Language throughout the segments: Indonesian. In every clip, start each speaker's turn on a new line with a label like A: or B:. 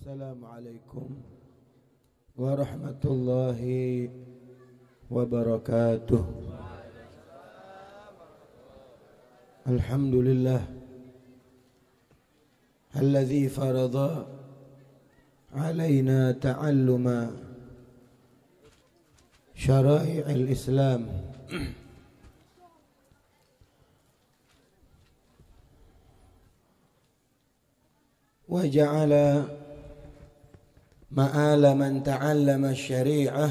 A: السلام عليكم ورحمة الله وبركاته الحمد لله الذي فرض علينا تعلم شرائع الإسلام وجعل مآل من تعلم الشريعة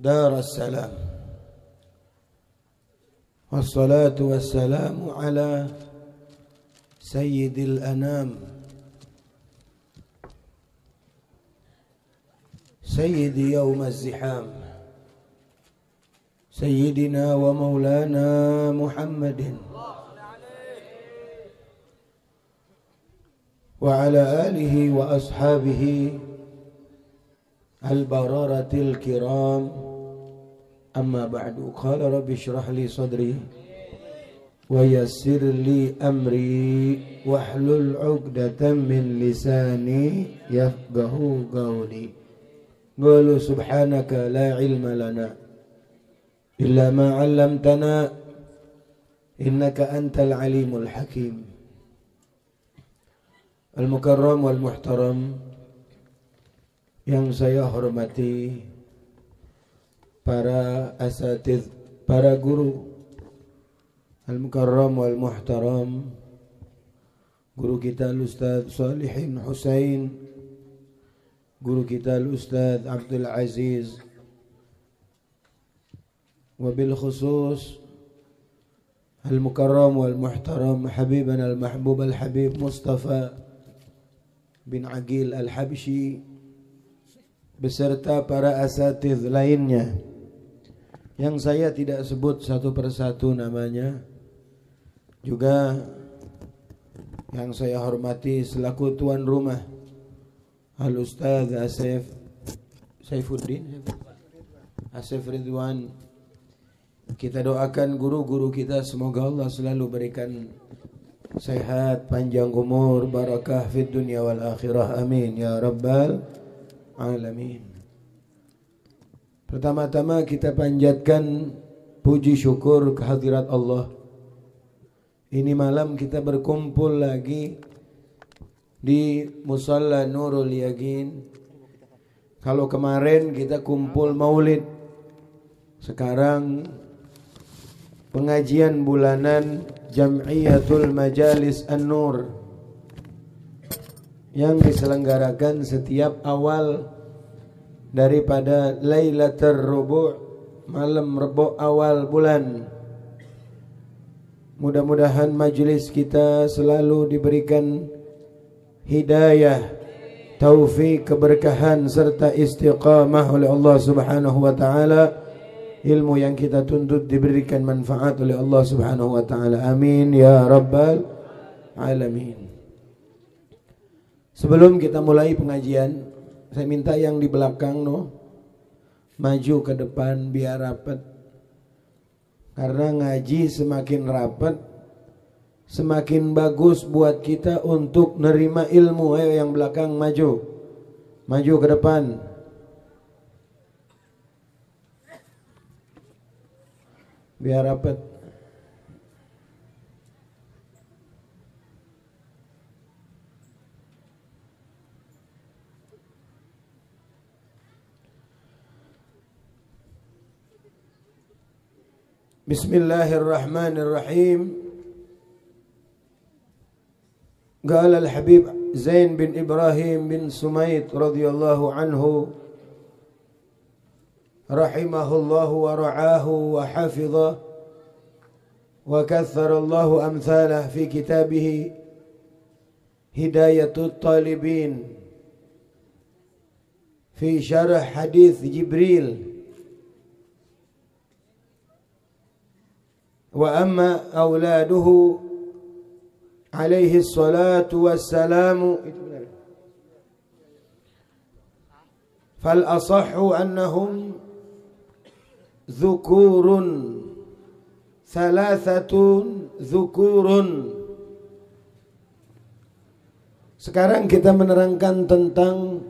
A: دار السلام والصلاة والسلام على سيد الأنام سيد يوم الزحام سيدنا ومولانا محمد وعلى آله وأصحابه البرارة الكرام أما بعد قال رب اشرح لي صدري ويسر لي أمري واحلل عقدة من لساني يفقه قولي قولوا سبحانك لا علم لنا إلا ما علمتنا إنك أنت العليم الحكيم المكرم والمحترم Yang saya hormati para asatidz, para guru Al-Mukarram wal-Muhtaram Guru kita Al-Ustaz Salihin Husain Guru kita Al-Ustaz Abdul Aziz khusus al-mukarram wal-muhtaram وبالخصوص al-mahbub al-habib Mustafa bin Agil al-Habshi beserta para asatid lainnya yang saya tidak sebut satu persatu namanya juga yang saya hormati selaku tuan rumah Al Ustaz Asif Saifuddin Asef Ridwan kita doakan guru-guru kita semoga Allah selalu berikan sehat panjang umur barakah fid dunia wal akhirah amin ya rabbal alamin. Pertama-tama kita panjatkan puji syukur kehadirat Allah. Ini malam kita berkumpul lagi di Musalla Nurul Yakin. Kalau kemarin kita kumpul maulid, sekarang pengajian bulanan Jam'iyatul Majalis An-Nur yang diselenggarakan setiap awal daripada Lailatul Rubu' malam Rabu' awal bulan. Mudah-mudahan majelis kita selalu diberikan hidayah, taufik, keberkahan serta istiqamah oleh Allah Subhanahu wa taala. Ilmu yang kita tuntut diberikan manfaat oleh Allah Subhanahu wa taala. Amin ya rabbal alamin. Sebelum kita mulai pengajian, saya minta yang di belakang no maju ke depan biar rapat. Karena ngaji semakin rapat, semakin bagus buat kita untuk nerima ilmu. Ayo yang belakang maju. Maju ke depan. Biar rapat. بسم الله الرحمن الرحيم قال الحبيب زين بن إبراهيم بن سميت رضي الله عنه رحمه الله ورعاه وحفظه وكثر الله أمثاله في كتابه هداية الطالبين في شرح حديث جبريل وأما أولاده عليه الصلاة والسلام فالأصح أنهم ذكور ثلاثة ذكور Sekarang kita menerangkan tentang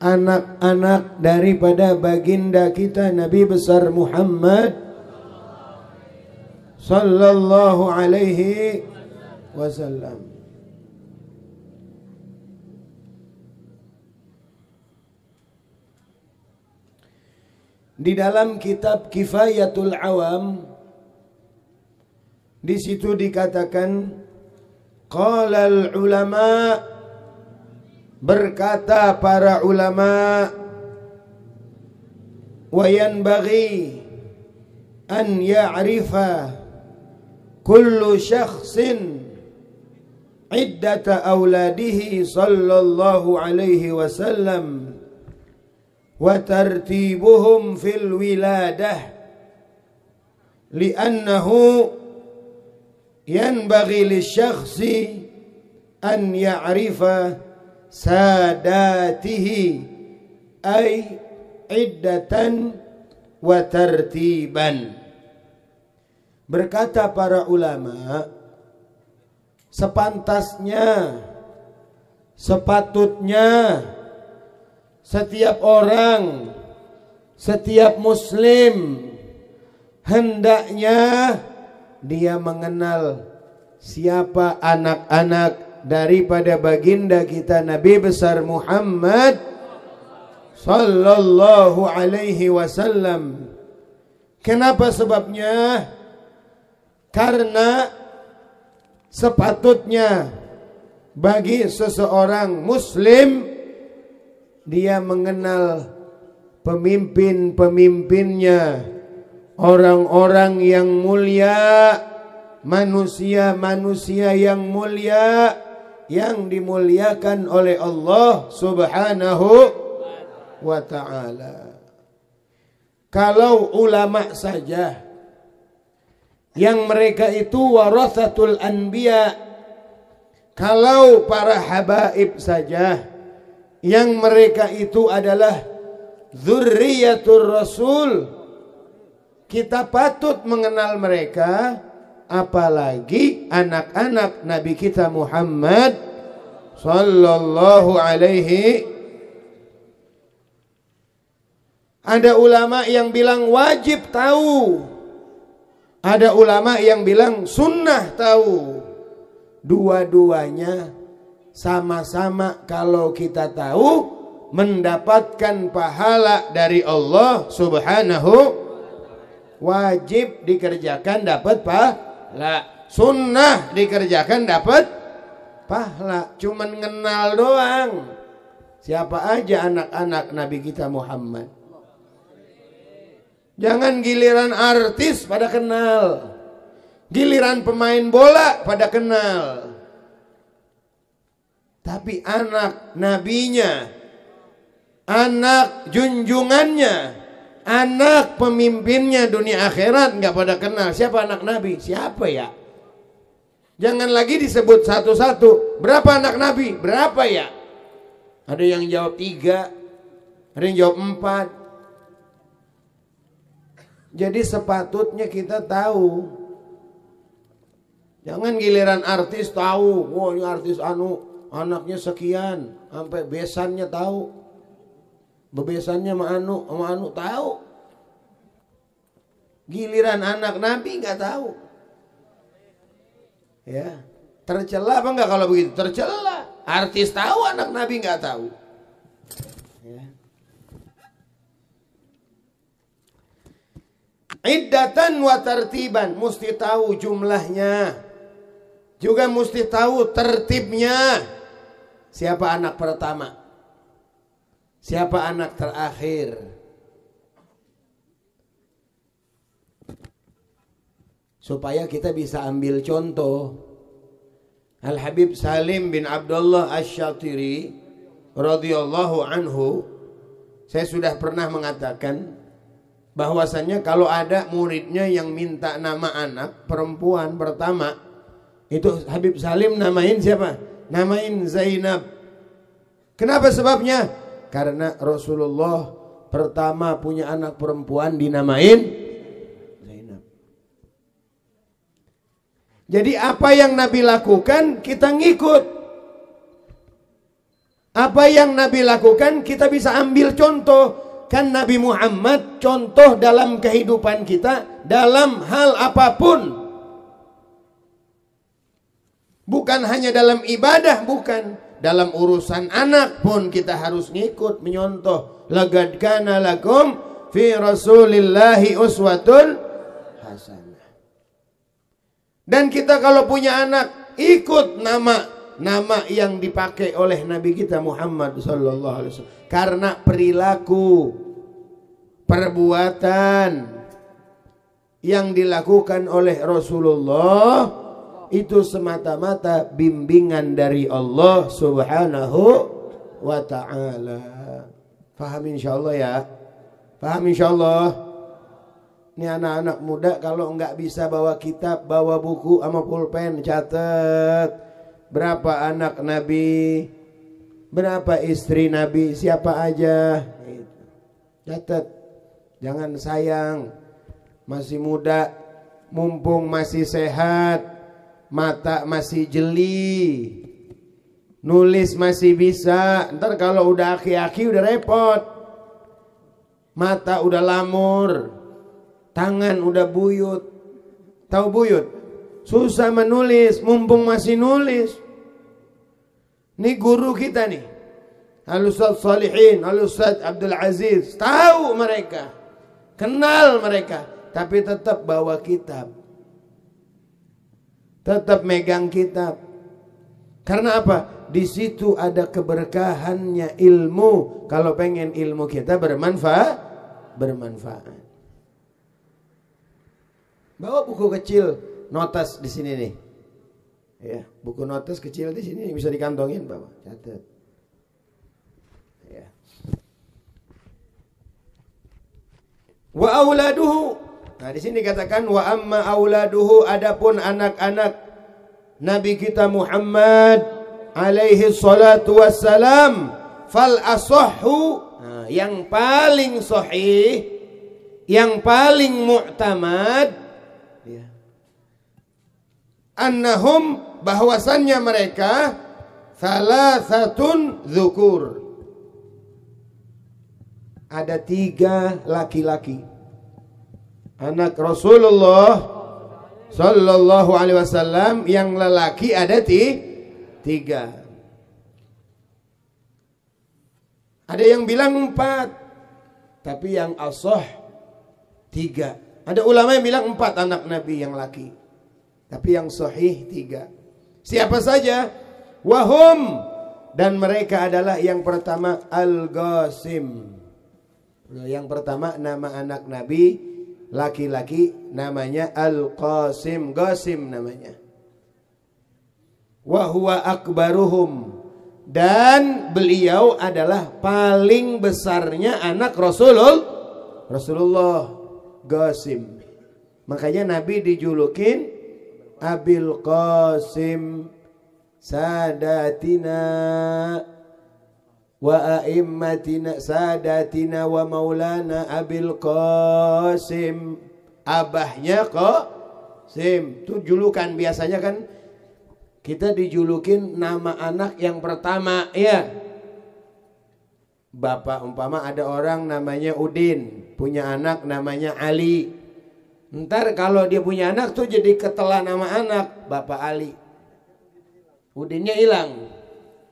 A: anak-anak daripada baginda kita Nabi besar Muhammad sallallahu alaihi wasallam. Di dalam kitab Kifayatul Awam di situ dikatakan qala ulama berkata para ulama wa bagi an ya'rifa كل شخص عدة أولاده صلى الله عليه وسلم وترتيبهم في الولادة لأنه ينبغي للشخص أن يعرف ساداته أي عدة وترتيباً Berkata para ulama, sepantasnya, sepatutnya setiap orang, setiap muslim hendaknya dia mengenal siapa anak-anak daripada baginda kita Nabi besar Muhammad sallallahu alaihi wasallam. Kenapa sebabnya? Karena sepatutnya bagi seseorang muslim dia mengenal pemimpin-pemimpinnya, orang-orang yang mulia, manusia-manusia yang mulia yang dimuliakan oleh Allah Subhanahu wa taala. Kalau ulama saja yang mereka itu warasatul anbiya kalau para habaib saja yang mereka itu adalah zurriyatul rasul kita patut mengenal mereka apalagi anak-anak nabi kita Muhammad sallallahu alaihi ada ulama yang bilang wajib tahu ada ulama yang bilang sunnah tahu. Dua-duanya sama-sama kalau kita tahu mendapatkan pahala dari Allah Subhanahu wajib dikerjakan dapat pahala. Sunnah dikerjakan dapat pahala. Cuman kenal doang. Siapa aja anak-anak Nabi kita Muhammad. Jangan giliran artis pada kenal. Giliran pemain bola pada kenal. Tapi anak nabinya, anak junjungannya, anak pemimpinnya dunia akhirat nggak pada kenal. Siapa anak nabi? Siapa ya? Jangan lagi disebut satu-satu. Berapa anak nabi? Berapa ya? Ada yang jawab tiga, ada yang jawab empat, jadi sepatutnya kita tahu. Jangan giliran artis tahu, oh ini artis anu anaknya sekian, sampai besannya tahu. Bebesannya sama anu, sama anu tahu. Giliran anak Nabi nggak tahu. Ya, tercela apa nggak kalau begitu? Tercela. Artis tahu, anak Nabi nggak tahu. Iddatan wa tertiban mesti tahu jumlahnya. Juga mesti tahu tertibnya. Siapa anak pertama? Siapa anak terakhir? Supaya kita bisa ambil contoh. Al Habib Salim bin Abdullah ash-Shatiri radhiyallahu anhu saya sudah pernah mengatakan bahwasannya kalau ada muridnya yang minta nama anak perempuan pertama itu Habib Salim namain siapa? Namain Zainab. Kenapa sebabnya? Karena Rasulullah pertama punya anak perempuan dinamain Zainab. Jadi apa yang Nabi lakukan kita ngikut. Apa yang Nabi lakukan kita bisa ambil contoh kan Nabi Muhammad contoh dalam kehidupan kita dalam hal apapun bukan hanya dalam ibadah bukan dalam urusan anak pun kita harus ngikut menyontoh lagad kana lakum fi rasulillahi uswatun hasanah dan kita kalau punya anak ikut nama nama yang dipakai oleh Nabi kita Muhammad Sallallahu Alaihi Wasallam karena perilaku perbuatan yang dilakukan oleh Rasulullah itu semata-mata bimbingan dari Allah Subhanahu wa taala. Faham insyaallah ya? Faham insyaallah? Ini anak-anak muda kalau nggak bisa bawa kitab, bawa buku sama pulpen, catat berapa anak Nabi, berapa istri Nabi, siapa aja. Catat, jangan sayang, masih muda, mumpung masih sehat, mata masih jeli, nulis masih bisa. Ntar kalau udah aki-aki udah repot, mata udah lamur, tangan udah buyut. Tahu buyut? Susah menulis, mumpung masih nulis. Ini guru kita nih. Al-Ustaz Salihin, Al-Ustaz Abdul Aziz. Tahu mereka. Kenal mereka. Tapi tetap bawa kitab. Tetap megang kitab. Karena apa? Di situ ada keberkahannya ilmu. Kalau pengen ilmu kita bermanfaat, bermanfaat. Bawa buku kecil, notas di sini nih. Ya, buku notas kecil di sini bisa dikantongin Bapak, catat. Ya. Wa auladuhu. Nah, di sini katakan wa amma auladuhu adapun anak-anak Nabi kita Muhammad alaihi salatu wassalam fal asahhu nah, yang paling sahih yang paling mu'tamad annahum bahwasannya mereka salasatun zukur ada tiga laki-laki anak Rasulullah Sallallahu Alaihi Wasallam yang lelaki ada ti tiga ada yang bilang empat tapi yang asoh tiga ada ulama yang bilang empat anak Nabi yang laki tapi yang sahih tiga. Siapa saja? Wahum dan mereka adalah yang pertama al ghasim Yang pertama nama anak Nabi laki-laki namanya Al-Qasim, Ghasim namanya. Wahwa akbaruhum dan beliau adalah paling besarnya anak Rasulul Rasulullah Ghasim. Makanya Nabi dijulukin Abil Qasim Sadatina Wa a'immatina Sadatina wa maulana Abil Qasim Abahnya kok Sim? Itu julukan biasanya kan Kita dijulukin nama anak yang pertama Ya Bapak umpama ada orang namanya Udin Punya anak namanya Ali Ntar kalau dia punya anak tuh jadi ketelan nama anak Bapak Ali. Udinnya hilang.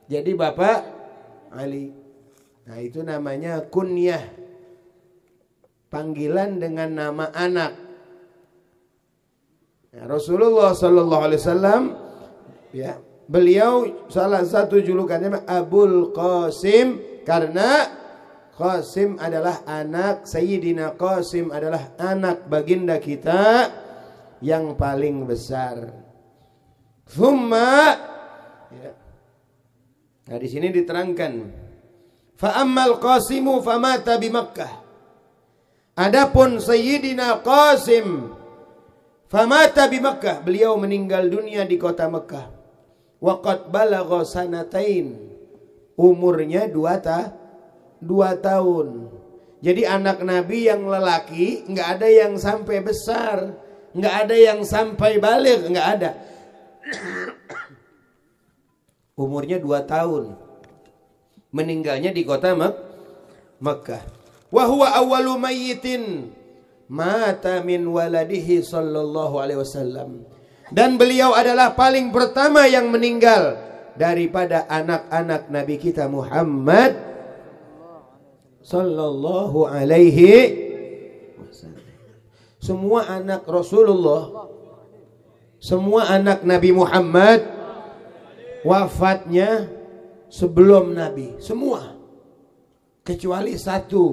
A: Jadi Bapak Ali. Nah itu namanya kunyah. Panggilan dengan nama anak. Nah, Rasulullah Sallallahu Alaihi Wasallam ya beliau salah satu julukannya Abul Qasim karena Qasim adalah anak Sayyidina Qasim adalah anak baginda kita yang paling besar. Thumma ya. Nah di sini diterangkan fa ammal qasimu famata bi Makkah. Adapun Sayyidina Qasim famata bi Makkah, beliau meninggal dunia di kota Mekah. Waqad balagha sanatain. Umurnya dua tahun dua tahun. Jadi anak Nabi yang lelaki nggak ada yang sampai besar, nggak ada yang sampai balik, nggak ada. Umurnya dua tahun. Meninggalnya di kota Mek Mekah. Wahwa awalu mata min waladihi sallallahu alaihi wasallam. Dan beliau adalah paling pertama yang meninggal daripada anak-anak Nabi kita Muhammad sallallahu alaihi wasallam. Semua anak Rasulullah semua anak Nabi Muhammad wafatnya sebelum Nabi. Semua. Kecuali satu.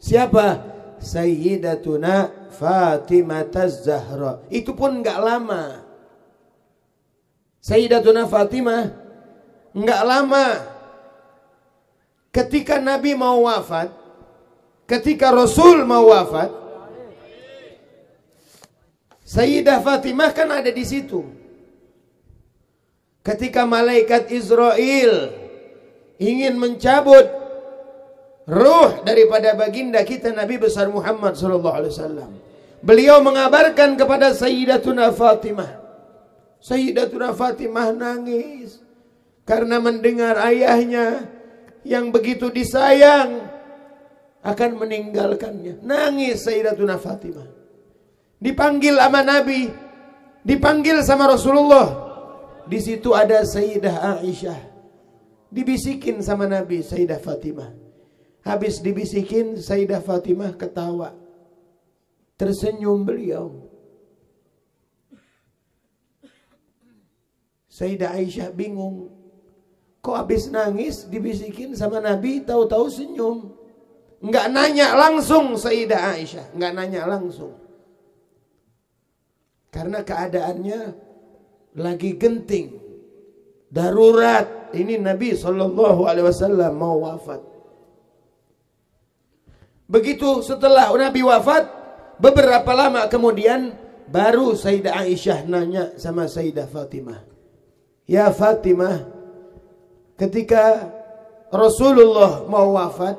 A: Siapa? Sayyidatuna Fatimah Zahra. Itu pun nggak lama. Sayyidatuna Fatimah nggak lama ketika Nabi mau wafat, ketika Rasul mau wafat, Sayyidah Fatimah kan ada di situ. Ketika malaikat Israel ingin mencabut ruh daripada baginda kita Nabi besar Muhammad sallallahu alaihi wasallam. Beliau mengabarkan kepada Sayyidatuna Fatimah. Sayyidatuna Fatimah nangis karena mendengar ayahnya yang begitu disayang akan meninggalkannya. Nangis Sayyidatuna Fatimah. Dipanggil sama Nabi, dipanggil sama Rasulullah. Di situ ada Sayyidah Aisyah. Dibisikin sama Nabi Sayyidah Fatimah. Habis dibisikin Sayyidah Fatimah ketawa. Tersenyum beliau. Sayyidah Aisyah bingung Kok habis nangis dibisikin sama Nabi tahu-tahu senyum. Enggak nanya langsung Sayyidah Aisyah, enggak nanya langsung. Karena keadaannya lagi genting. Darurat. Ini Nabi saw alaihi wasallam mau wafat. Begitu setelah Nabi wafat, beberapa lama kemudian baru Sayyidah Aisyah nanya sama Sayyidah Fatimah. Ya Fatimah, ketika Rasulullah mau wafat,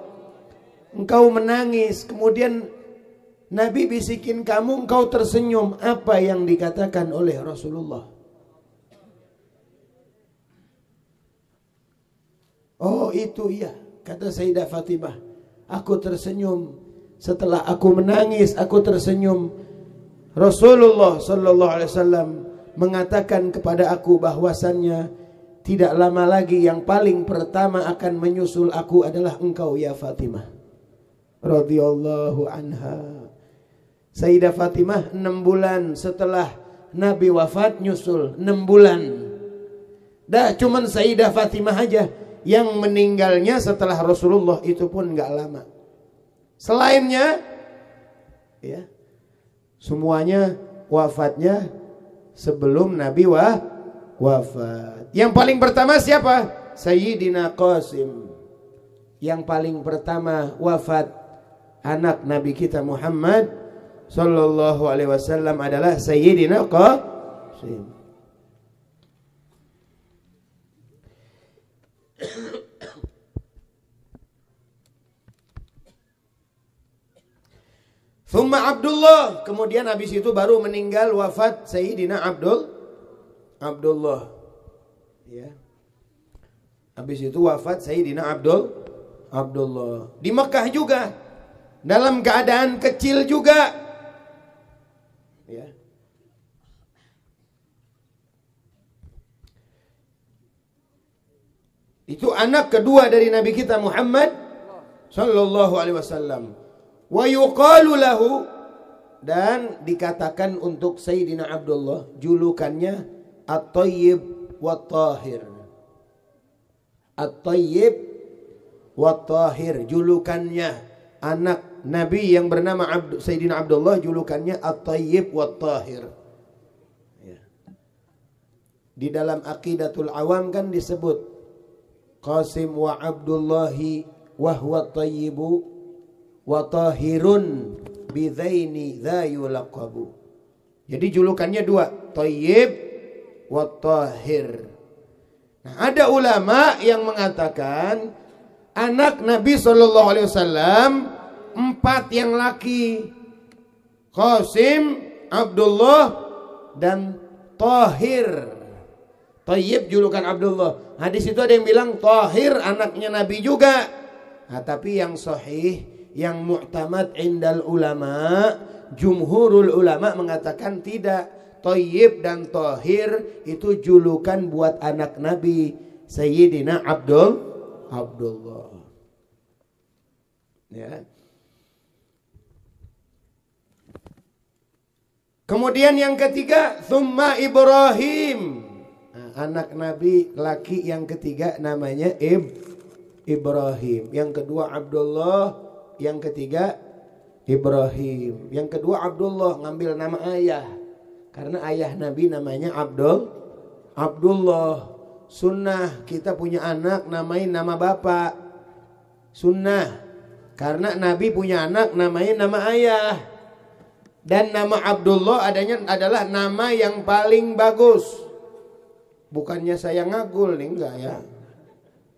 A: engkau menangis, kemudian Nabi bisikin kamu, engkau tersenyum apa yang dikatakan oleh Rasulullah. Oh itu iya, kata Sayyidah Fatimah. Aku tersenyum setelah aku menangis, aku tersenyum. Rasulullah sallallahu alaihi wasallam mengatakan kepada aku bahwasannya tidak lama lagi yang paling pertama akan menyusul aku adalah engkau ya Fatimah. radhiyallahu anha. Sayyidah Fatimah 6 bulan setelah Nabi wafat nyusul enam bulan. Dah cuman Sayyidah Fatimah aja yang meninggalnya setelah Rasulullah itu pun nggak lama. Selainnya ya semuanya wafatnya sebelum Nabi wah wafat. Yang paling pertama siapa? Sayyidina Qasim. Yang paling pertama wafat anak Nabi kita Muhammad sallallahu alaihi wasallam adalah Sayyidina Qasim. Thumma Abdullah. Kemudian habis itu baru meninggal wafat Sayyidina Abdul Abdullah ya. Habis itu wafat Sayyidina Abdul Abdullah. Di Mekah juga dalam keadaan kecil juga. Ya. Itu anak kedua dari Nabi kita Muhammad sallallahu alaihi wasallam. Wa yuqalu lahu dan dikatakan untuk Sayyidina Abdullah julukannya At-Tayyib wa tahir. At-Tayyib wa tahir julukannya anak Nabi yang bernama Abd Sayyidina Abdullah julukannya At-Tayyib wa tahir. Ya. Di dalam Aqidatul Awam kan disebut Qasim wa Abdullahi wa huwa tayyibu wa tahirun bidzaini dha yulaqabu. Jadi julukannya dua, Tayyib wa tahir. Nah, ada ulama yang mengatakan anak Nabi Shallallahu Alaihi Wasallam empat yang laki, Qasim, Abdullah, dan Tahir. Tayyib julukan Abdullah. Hadis nah, itu ada yang bilang Tahir anaknya Nabi juga. Nah, tapi yang sahih, yang mu'tamad indal ulama, jumhurul ulama mengatakan tidak Toyib dan Tohir itu julukan buat anak Nabi Sayyidina Abdul Abdullah. Ya. Kemudian yang ketiga, Thumma Ibrahim. Nah, anak Nabi laki yang ketiga namanya Ib Ibrahim. Yang kedua Abdullah, yang ketiga Ibrahim. Yang kedua Abdullah ngambil nama ayah. Karena ayah Nabi namanya Abdul Abdullah. Sunnah kita punya anak namain nama bapak. Sunnah karena Nabi punya anak namain nama ayah. Dan nama Abdullah adanya adalah nama yang paling bagus. Bukannya saya ngagul nih enggak ya.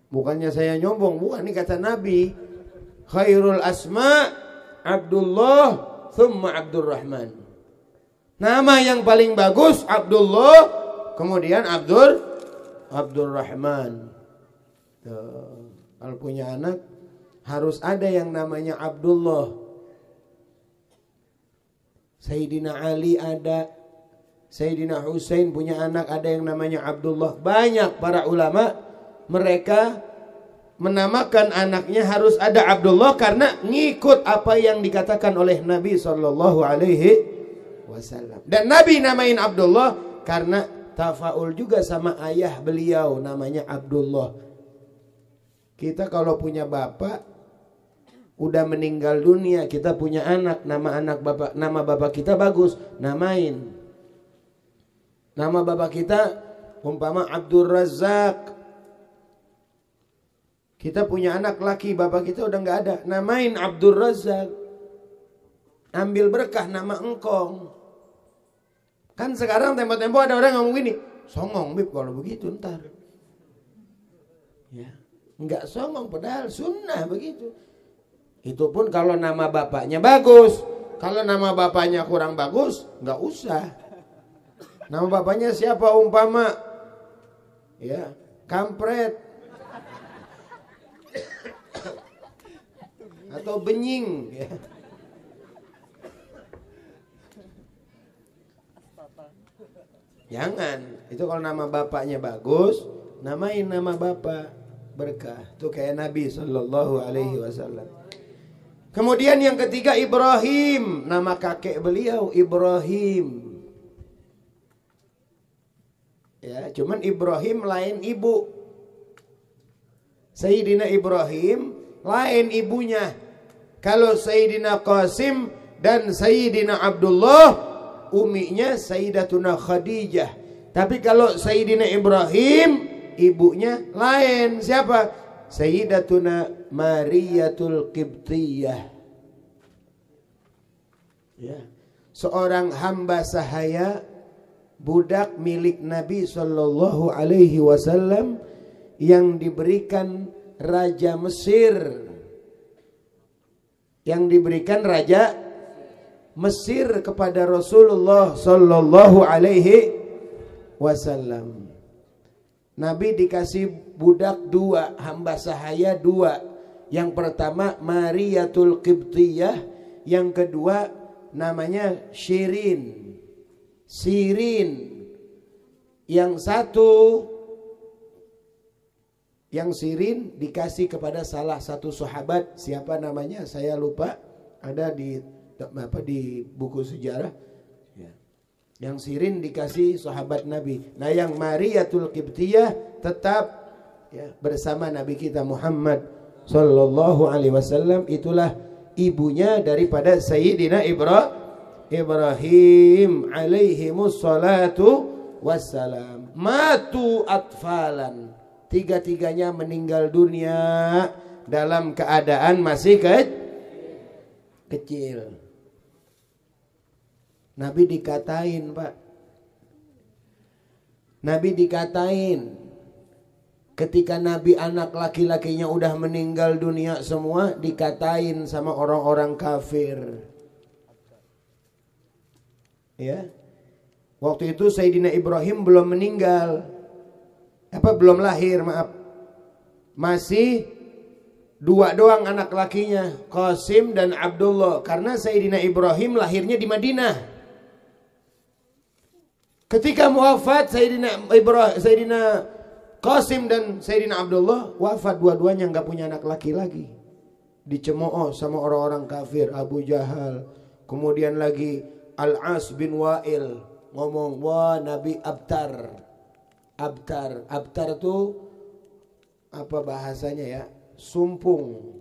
A: Bukannya saya nyombong, bukan ini kata Nabi. Khairul asma Abdullah thumma Abdurrahman. Nama yang paling bagus Abdullah, kemudian Abdul Abdurrahman. Tuh. Kalau punya anak harus ada yang namanya Abdullah. Sayyidina Ali ada, Sayyidina Hussein punya anak ada yang namanya Abdullah. Banyak para ulama mereka menamakan anaknya harus ada Abdullah karena ngikut apa yang dikatakan oleh Nabi sallallahu alaihi wasallam. Dan Nabi namain Abdullah karena tafaul juga sama ayah beliau namanya Abdullah. Kita kalau punya bapak udah meninggal dunia, kita punya anak, nama anak bapak, nama bapak kita bagus, namain. Nama bapak kita umpama Abdul Razak, kita punya anak laki, bapak kita udah nggak ada. Namain Abdul Razak. Ambil berkah nama engkong. Kan sekarang tempo-tempo ada orang ngomong gini, songong bib kalau begitu ntar. Ya, Enggak songong padahal sunnah begitu. Itu pun kalau nama bapaknya bagus, kalau nama bapaknya kurang bagus enggak usah. Nama bapaknya siapa umpama? Ya, kampret. Atau benying ya. Jangan. Itu kalau nama bapaknya bagus, namain nama bapak berkah. Itu kayak Nabi sallallahu Alaihi Wasallam. Kemudian yang ketiga Ibrahim, nama kakek beliau Ibrahim. Ya, cuman Ibrahim lain ibu. Sayyidina Ibrahim lain ibunya. Kalau Sayyidina Qasim dan Sayyidina Abdullah uminya Sayyidatuna Khadijah. Tapi kalau Sayyidina Ibrahim ibunya lain. Siapa? Sayyidatuna Mariyatul Qibtiyah. Ya. Seorang hamba sahaya budak milik Nabi sallallahu Alaihi Wasallam yang diberikan Raja Mesir yang diberikan Raja Mesir kepada Rasulullah Sallallahu Alaihi Wasallam. Nabi dikasih budak dua, hamba sahaya dua. Yang pertama Mariyatul Qibtiyah, yang kedua namanya Shirin. Sirin. Yang satu yang Sirin dikasih kepada salah satu sahabat, siapa namanya saya lupa, ada di apa di buku sejarah ya. yang Sirin dikasih sahabat Nabi nah yang Maria Mariatul Qibtiyah tetap ya, bersama Nabi kita Muhammad Sallallahu Alaihi Wasallam itulah ibunya daripada Sayyidina Ibra Ibrahim alaihi salatu wassalam matu atfalan tiga-tiganya meninggal dunia dalam keadaan masih kecil. kecil. Nabi dikatain pak Nabi dikatain ketika Nabi anak laki-lakinya udah meninggal dunia semua dikatain sama orang-orang kafir ya waktu itu Sayyidina Ibrahim belum meninggal apa belum lahir maaf masih dua doang anak lakinya Qasim dan Abdullah karena Sayyidina Ibrahim lahirnya di Madinah Ketika wafat Sayyidina Ibrahim, Sayyidina Qasim dan Sayyidina Abdullah wafat dua-duanya nggak punya anak laki lagi. Dicemooh sama orang-orang kafir Abu Jahal. Kemudian lagi Al-As bin Wa'il ngomong wah Nabi Abtar. Abtar, Abtar itu apa bahasanya ya? Sumpung.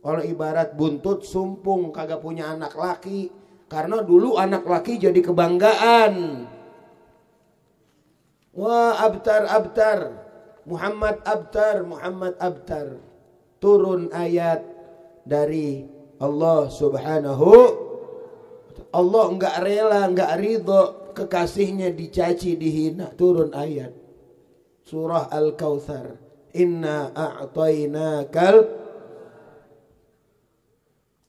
A: Kalau ibarat buntut sumpung kagak punya anak laki karena dulu anak laki jadi kebanggaan. Wah abtar abtar. Muhammad abtar, Muhammad abtar. Turun ayat dari Allah subhanahu. Allah enggak rela, enggak ridho kekasihnya dicaci, dihina. Turun ayat. Surah Al-Kautsar. Inna a'tainakal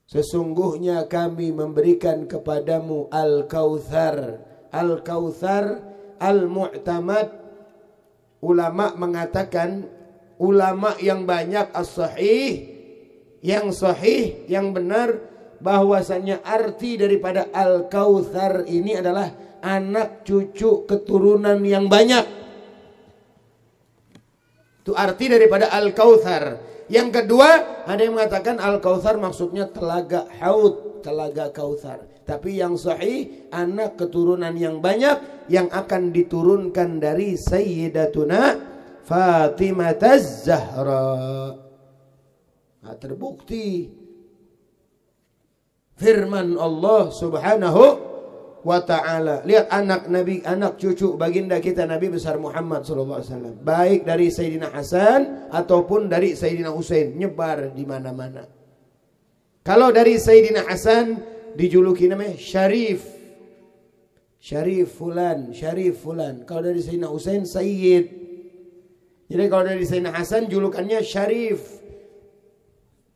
A: Sesungguhnya kami memberikan kepadamu Al-Kautsar. Al-Kautsar al-mu'tamad ulama mengatakan ulama yang banyak as-sahih yang sahih yang benar bahwasanya arti daripada al-kautsar ini adalah anak cucu keturunan yang banyak itu arti daripada al-kautsar yang kedua ada yang mengatakan al-kautsar maksudnya telaga haud telaga Kautsar. Tapi yang sahih anak keturunan yang banyak yang akan diturunkan dari Sayyidatuna Fatimah Az-Zahra. Nah, terbukti firman Allah Subhanahu wa taala. Lihat anak Nabi, anak cucu baginda kita Nabi besar Muhammad sallallahu alaihi wasallam. Baik dari Sayyidina Hasan ataupun dari Sayyidina Husain nyebar di mana-mana. Kalau dari Sayyidina Hasan dijuluki namanya Syarif. Syarif fulan, Syarif fulan. Kalau dari Sayyidina Husain Sayyid. Jadi kalau dari Sayyidina Hasan julukannya Syarif.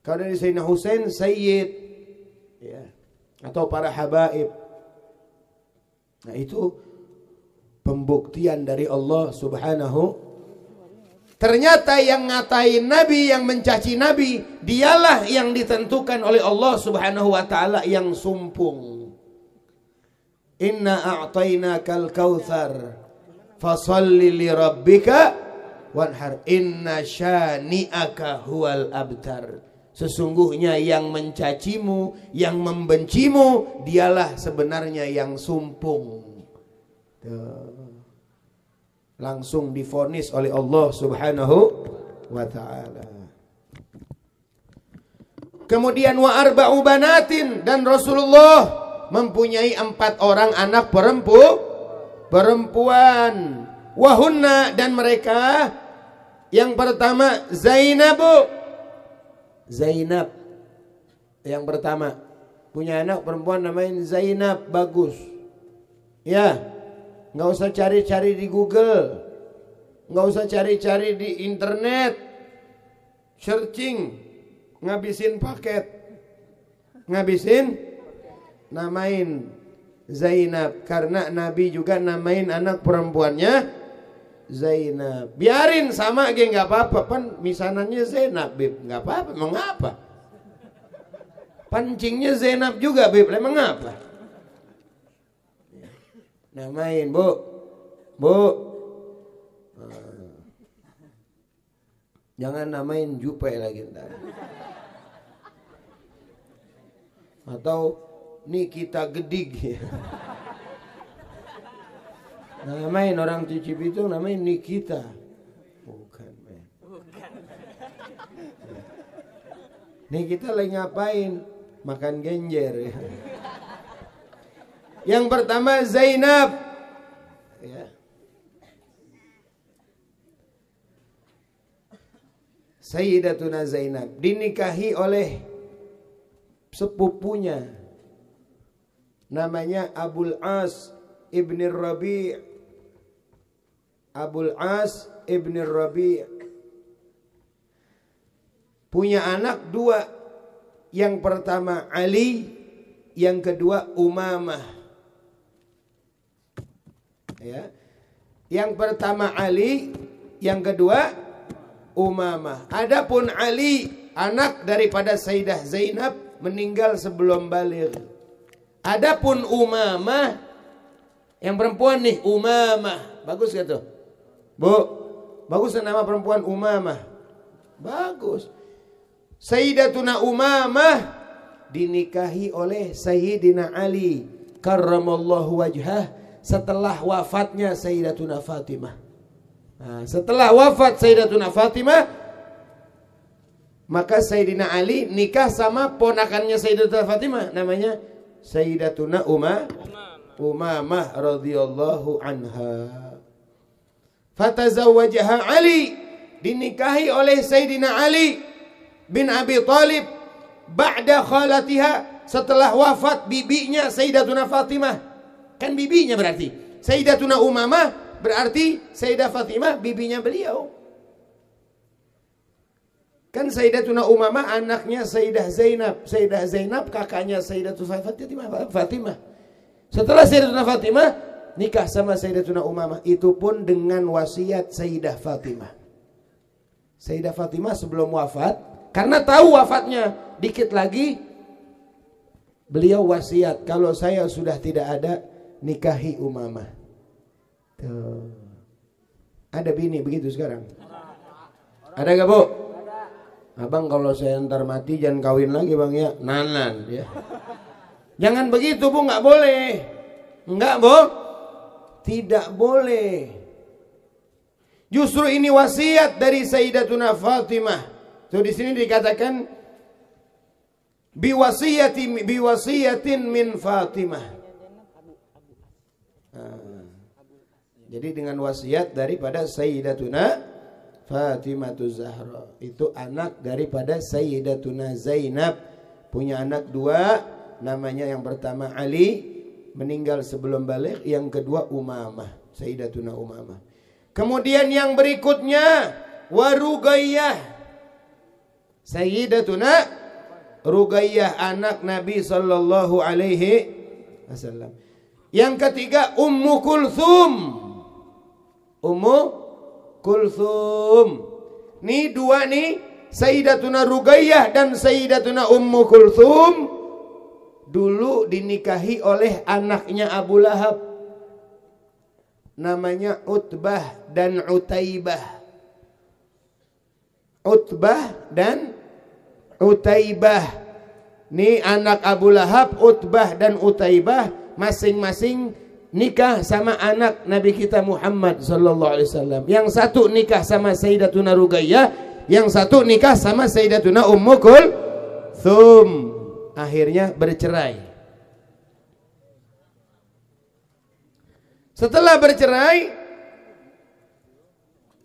A: Kalau dari Sayyidina Husain Sayyid. Ya. Atau para habaib. Nah itu pembuktian dari Allah Subhanahu Ternyata yang ngatain Nabi, yang mencaci Nabi, dialah yang ditentukan oleh Allah Subhanahu wa taala yang sumpung. Inna kal kautsar fasalli li rabbika wanhar inna syani'aka huwal abtar. Sesungguhnya yang mencacimu, yang membencimu, dialah sebenarnya yang sumpung. Tuh langsung difonis oleh Allah Subhanahu wa taala. Kemudian wa arba'u banatin dan Rasulullah mempunyai empat orang anak perempu perempuan wahunna dan mereka yang pertama Zainabu Zainab yang pertama punya anak perempuan namanya Zainab bagus ya Nggak usah cari-cari di Google. Nggak usah cari-cari di internet. Searching. Ngabisin paket. Ngabisin? Namain Zainab. Karena Nabi juga namain anak perempuannya Zainab. Biarin sama aja nggak apa-apa. Pan misanannya Zainab, Bib. Nggak apa-apa. Mengapa? Pancingnya Zainab juga, Bib. Emang apa? namain bu bu eh, jangan namain Jupe lagi ntar atau nih kita gedig namain orang cuci itu namain Nikita bukan men bukan kita lagi ngapain makan genjer ya yang pertama Zainab. Ya. Sayyidatuna Zainab dinikahi oleh sepupunya namanya Abul As Ibn Rabi' Abul As Ibn Rabi' punya anak dua yang pertama Ali yang kedua Umamah ya. Yang pertama Ali, yang kedua Umamah. Adapun Ali anak daripada Sayyidah Zainab meninggal sebelum baligh. Adapun Umamah yang perempuan nih Umamah. Bagus gak tuh? Bu, bagus nama perempuan Umamah. Bagus. Sayyidatuna Umamah dinikahi oleh Sayyidina Ali Karamallahu wajhah setelah wafatnya Sayyidatuna Fatimah. Nah, setelah wafat Sayyidatuna Fatimah, maka Sayyidina Ali nikah sama ponakannya Sayyidatuna Fatimah namanya Sayyidatuna Umar Umamah radhiyallahu anha. Fatazawwajaha Ali dinikahi oleh Sayyidina Ali bin Abi Thalib ba'da khalatiha setelah wafat bibinya Sayyidatuna Fatimah Kan bibinya berarti. Sayyidatuna Umamah berarti Sayyidah Fatimah bibinya beliau. Kan Sayyidatuna Umamah anaknya Sayyidah Zainab. Sayyidah Zainab kakaknya Sayyidatuna Fatimah. Fatimah. Setelah Sayyidatuna Fatimah nikah sama Sayyidatuna Umamah. Itu pun dengan wasiat Sayyidah Fatimah. Sayyidah Fatimah sebelum wafat karena tahu wafatnya dikit lagi beliau wasiat kalau saya sudah tidak ada nikahi umama Ada bini begitu sekarang? Ada gak bu? Abang kalau saya ntar mati jangan kawin lagi bang ya. Nanan ya. Jangan begitu bu nggak boleh. nggak bu. Tidak boleh. Justru ini wasiat dari Sayyidatuna Fatimah. Tuh di sini dikatakan biwasiatin biwasiyatin min Fatimah Iya. Jadi dengan wasiat daripada Sayyidatuna Fatimah Zahra. Itu anak daripada Sayyidatuna Zainab. Punya anak dua. Namanya yang pertama Ali. Meninggal sebelum balik. Yang kedua Umamah. Sayyidatuna Umamah. Kemudian yang berikutnya. Warugayyah. Sayyidatuna Rugayyah anak Nabi sallallahu alaihi wasallam. Yang ketiga Ummu Kulthum Ummu Kulthum. Ni dua ni Sayyidatuna Rugayyah dan Sayyidatuna Ummu Kulsum dulu dinikahi oleh anaknya Abu Lahab. Namanya Utbah dan Utaibah. Utbah dan Utaibah. Ini anak Abu Lahab, Utbah dan Utaibah masing-masing nikah sama anak Nabi kita Muhammad sallallahu alaihi wasallam. Yang satu nikah sama Sayyidatuna Ruqayyah, yang satu nikah sama Sayyidatuna Ummu Kulthum. Akhirnya bercerai. Setelah bercerai,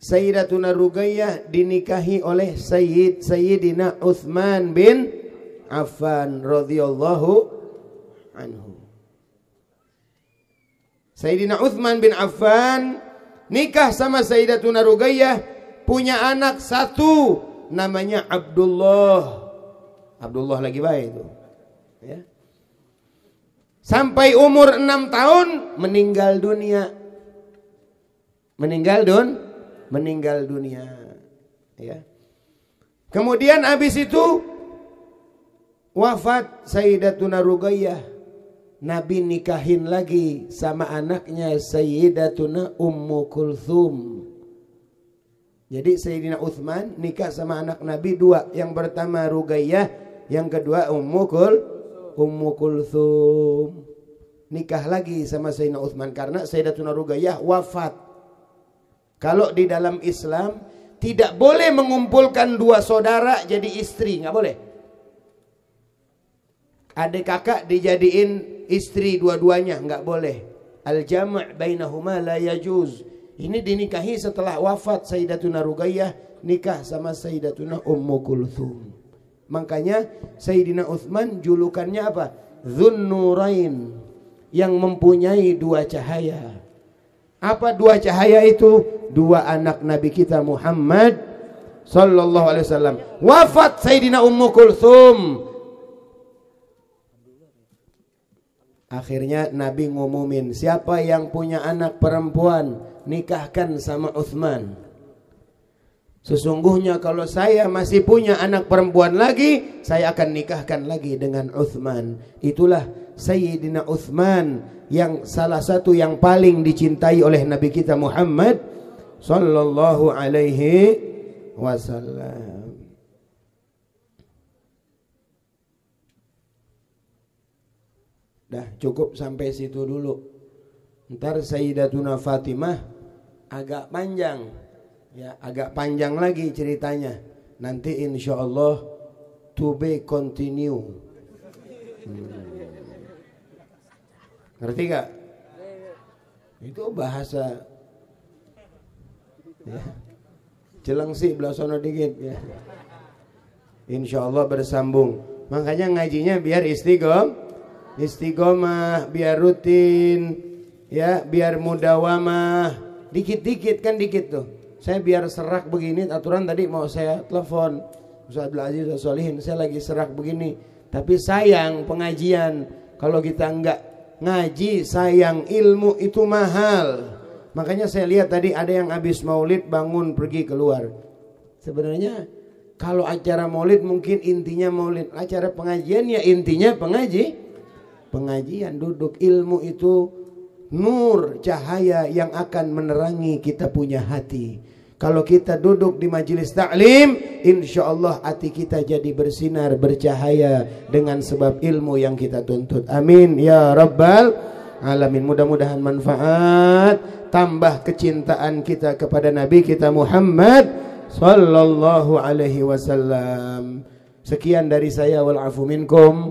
A: Sayyidatuna Ruqayyah dinikahi oleh Sayyid Sayyidina Uthman bin Affan radhiyallahu anhu. Sayyidina Uthman bin Affan nikah sama Sayyidatuna Rugayyah punya anak satu namanya Abdullah. Abdullah lagi baik itu. Ya. Sampai umur enam tahun meninggal dunia. Meninggal dun, meninggal dunia. Ya. Kemudian habis itu wafat Sayyidatuna Rugayyah Nabi nikahin lagi sama anaknya Sayyidatuna Ummu Kulthum. Jadi Sayyidina Uthman nikah sama anak Nabi dua. Yang pertama Rugayyah, yang kedua Ummu Kul, Ummu Kulthum. Nikah lagi sama Sayyidina Uthman karena Sayyidatuna Rugayyah wafat. Kalau di dalam Islam tidak boleh mengumpulkan dua saudara jadi istri, nggak boleh. Adik kakak dijadiin istri dua-duanya nggak boleh. Al jama' bainahuma la yajuz. Ini dinikahi setelah wafat Sayyidatuna Ruqayyah nikah sama Sayyidatuna Ummu Kulthum. Makanya Sayyidina Uthman julukannya apa? Dhunnurain yang mempunyai dua cahaya. Apa dua cahaya itu? Dua anak Nabi kita Muhammad sallallahu alaihi wasallam. Wafat Sayyidina Ummu Kulthum Akhirnya Nabi ngumumin, siapa yang punya anak perempuan nikahkan sama Uthman. Sesungguhnya kalau saya masih punya anak perempuan lagi, saya akan nikahkan lagi dengan Uthman. Itulah Sayyidina Uthman yang salah satu yang paling dicintai oleh Nabi kita Muhammad sallallahu alaihi wasallam. Dah cukup sampai situ dulu. Ntar Sayyidatuna Fatimah agak panjang. Ya, agak panjang lagi ceritanya. Nanti insya Allah to be continue. Hmm. Ngerti gak? Itu bahasa ya. sih belah sana dikit ya. Insya Allah bersambung. Makanya ngajinya biar istiqom istiqomah biar rutin ya biar mudawamah dikit-dikit kan dikit tuh saya biar serak begini aturan tadi mau saya telepon Ustaz belajar Aziz Solihin saya lagi serak begini tapi sayang pengajian kalau kita enggak ngaji sayang ilmu itu mahal makanya saya lihat tadi ada yang habis maulid bangun pergi keluar sebenarnya kalau acara maulid mungkin intinya maulid acara pengajian ya intinya pengaji pengajian duduk ilmu itu nur cahaya yang akan menerangi kita punya hati kalau kita duduk di majelis taklim insya Allah hati kita jadi bersinar bercahaya dengan sebab ilmu yang kita tuntut amin ya rabbal alamin mudah-mudahan manfaat tambah kecintaan kita kepada nabi kita Muhammad sallallahu alaihi wasallam sekian dari saya wal afu minkum